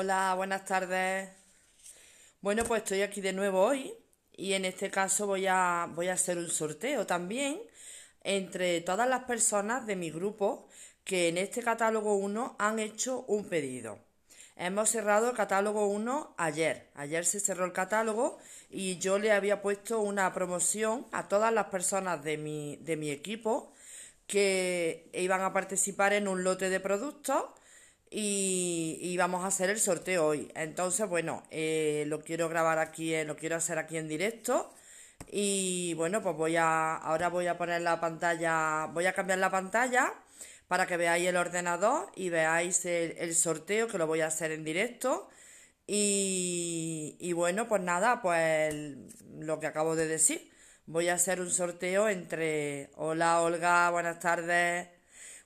Hola, buenas tardes. Bueno, pues estoy aquí de nuevo hoy y en este caso voy a, voy a hacer un sorteo también entre todas las personas de mi grupo que en este catálogo 1 han hecho un pedido. Hemos cerrado el catálogo 1 ayer. Ayer se cerró el catálogo y yo le había puesto una promoción a todas las personas de mi, de mi equipo que iban a participar en un lote de productos y, vamos a hacer el sorteo hoy. Entonces, bueno, eh, lo quiero grabar aquí, eh, lo quiero hacer aquí en directo. Y bueno, pues voy a, ahora voy a poner la pantalla, voy a cambiar la pantalla para que veáis el ordenador y veáis el, sorteo que lo voy a hacer en directo. Y, y bueno, pues nada, pues lo que acabo de decir. Voy a hacer un sorteo entre... Hola Olga, buenas tardes.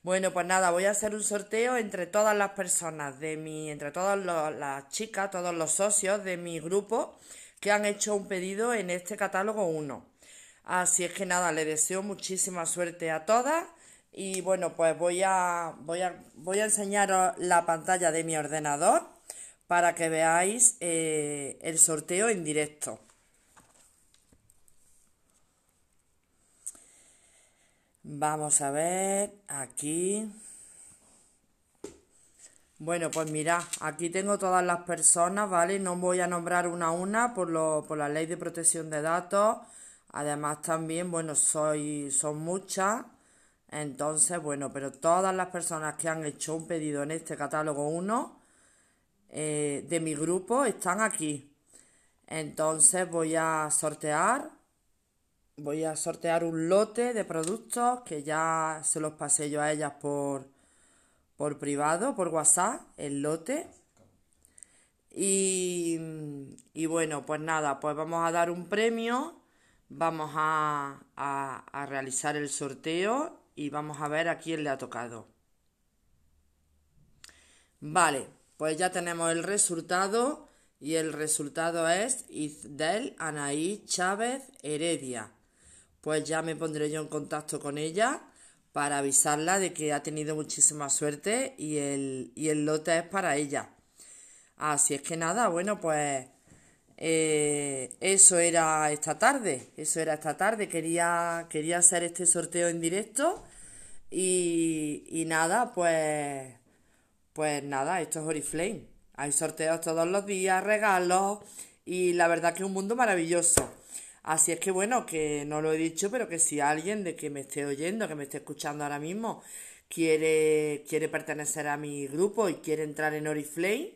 Bueno, pues nada, voy a hacer un sorteo entre todas las personas de mi, entre todas las chicas, todos los socios de mi grupo que han hecho un pedido en este catálogo 1. Así es que nada, les deseo muchísima suerte a todas y bueno, pues voy a voy a enseñaros la pantalla de mi ordenador para que veáis eh, el sorteo en directo. Vamos a ver, aquí. Bueno, pues mirad, aquí tengo todas las personas, ¿vale? No voy a nombrar una a una por, la ley de protección de datos. Además también, bueno, soy, son muchas. Entonces, bueno, pero todas las personas que han hecho un pedido en este catálogo 1 eh, de mi grupo están aquí. Entonces voy a sortear voy a sortear un lote de productos que ya se los pasé yo a ellas por, por privado, por WhatsApp, el lote. Y, bueno, pues nada, pues vamos a dar un premio, vamos a, realizar el sorteo y vamos a ver a quién le ha tocado. Vale, pues ya tenemos el resultado y el resultado es Izdel Anaí Chávez Heredia pues ya me pondré yo en contacto con ella para avisarla de que ha tenido muchísima suerte y el, y el lote es para ella. Así es que nada, bueno, pues eh, eso era esta tarde, eso era esta tarde, quería, quería hacer este sorteo en directo y, y nada, pues, pues nada, esto es Oriflame. Hay sorteos todos los días, regalos y la verdad que es un mundo maravilloso. Así es que bueno, que no lo he dicho, pero que si alguien de que me esté oyendo, que me esté escuchando ahora mismo, quiere, quiere pertenecer a mi grupo y quiere entrar en Oriflame,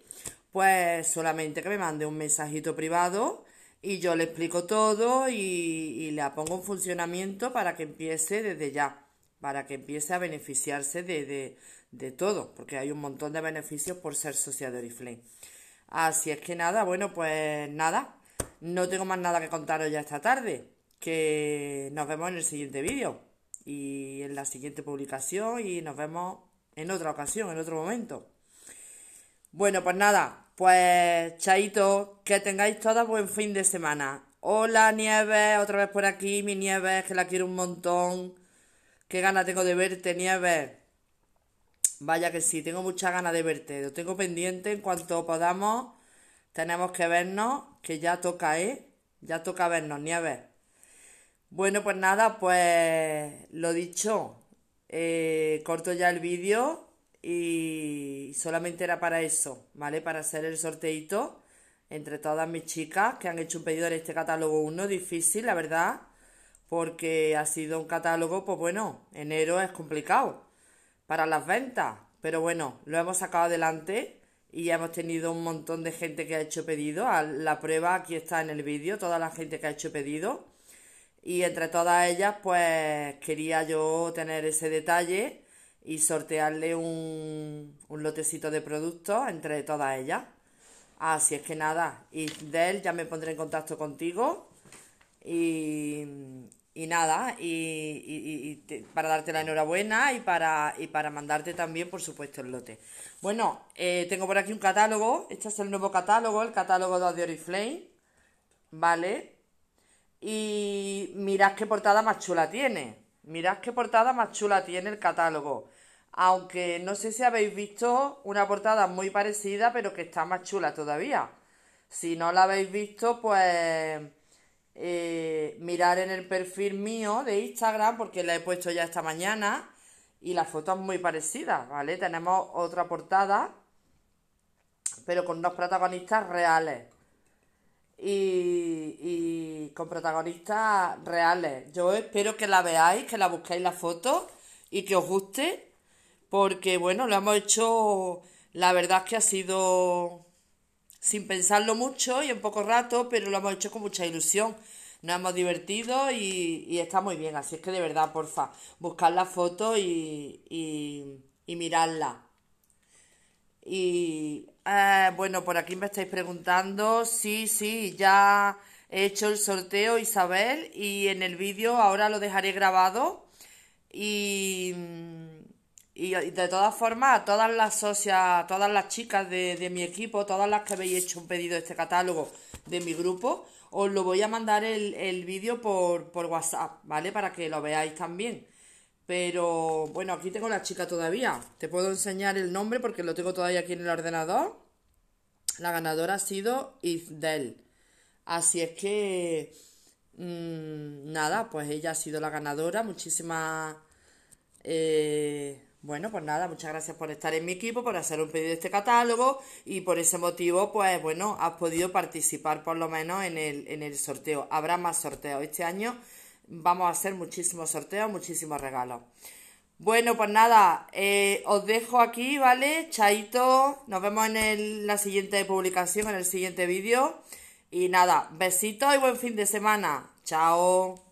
pues solamente que me mande un mensajito privado y yo le explico todo y, le la pongo en funcionamiento para que empiece desde ya, para que empiece a beneficiarse de, de, todo, porque hay un montón de beneficios por ser socia de Oriflame. Así es que nada, bueno, pues nada no tengo más nada que contaros ya esta tarde. Que nos vemos en el siguiente vídeo y en la siguiente publicación y nos vemos en otra ocasión, en otro momento. Bueno, pues nada, pues chaito, que tengáis todos buen fin de semana. Hola Nieves, otra vez por aquí, mi Nieves, que la quiero un montón. Qué gana tengo de verte, Nieves. Vaya que sí, tengo mucha ganas de verte. Lo tengo pendiente en cuanto podamos. Tenemos que vernos que ya toca, ¿eh? Ya toca vernos, ni a ver, Bueno, pues nada, pues lo dicho, eh, corto ya el vídeo y solamente era para eso, ¿vale? Para hacer el sorteito entre todas mis chicas que han hecho un pedido en este catálogo 1, difícil, la verdad, porque ha sido un catálogo, pues bueno, enero es complicado para las ventas, pero bueno, lo hemos sacado adelante y hemos tenido un montón de gente que ha hecho pedido. La prueba aquí está en el vídeo, toda la gente que ha hecho pedido. Y entre todas ellas, pues quería yo tener ese detalle y sortearle un, un lotecito de productos entre todas ellas. Así es que nada, y de ya me pondré en contacto contigo. Y, y nada, y, y, para darte la enhorabuena y para, y para mandarte también, por supuesto, el lote. Bueno, eh, tengo por aquí un catálogo, este es el nuevo catálogo, el catálogo de Oriflame, ¿vale? Y mirad qué portada más chula tiene, mirad qué portada más chula tiene el catálogo. Aunque no sé si habéis visto una portada muy parecida, pero que está más chula todavía. Si no la habéis visto, pues eh, mirar en el perfil mío de Instagram, porque la he puesto ya esta mañana, y la foto es muy parecida, ¿vale? Tenemos otra portada, pero con unos protagonistas reales. Y, y con protagonistas reales. Yo espero que la veáis, que la busquéis la foto y que os guste, porque bueno, lo hemos hecho, la verdad es que ha sido sin pensarlo mucho y en poco rato, pero lo hemos hecho con mucha ilusión. Nos hemos divertido y, está muy bien. Así es que de verdad, porfa, buscar la foto y, y, y mirarla. Y eh, bueno, por aquí me estáis preguntando. Sí, sí, ya he hecho el sorteo, Isabel, y en el vídeo ahora lo dejaré grabado. Y y de todas formas, a todas las socias, todas las chicas de, mi equipo, todas las que habéis hecho un pedido de este catálogo de mi grupo, os lo voy a mandar el, vídeo por, WhatsApp, ¿vale? Para que lo veáis también. Pero bueno, aquí tengo la chica todavía. Te puedo enseñar el nombre porque lo tengo todavía aquí en el ordenador. La ganadora ha sido Isdel. Así es que... Mm, nada, pues ella ha sido la ganadora. Muchísimas... Eh, bueno, pues nada, muchas gracias por estar en mi equipo, por hacer un pedido de este catálogo y por ese motivo, pues bueno, has podido participar por lo menos en el, sorteo. Habrá más sorteos este año, vamos a hacer muchísimos sorteos, muchísimos regalos. Bueno, pues nada, eh, os dejo aquí, ¿vale? Chaito, nos vemos en la siguiente publicación, en el siguiente vídeo. Y nada, besitos y buen fin de semana. Chao.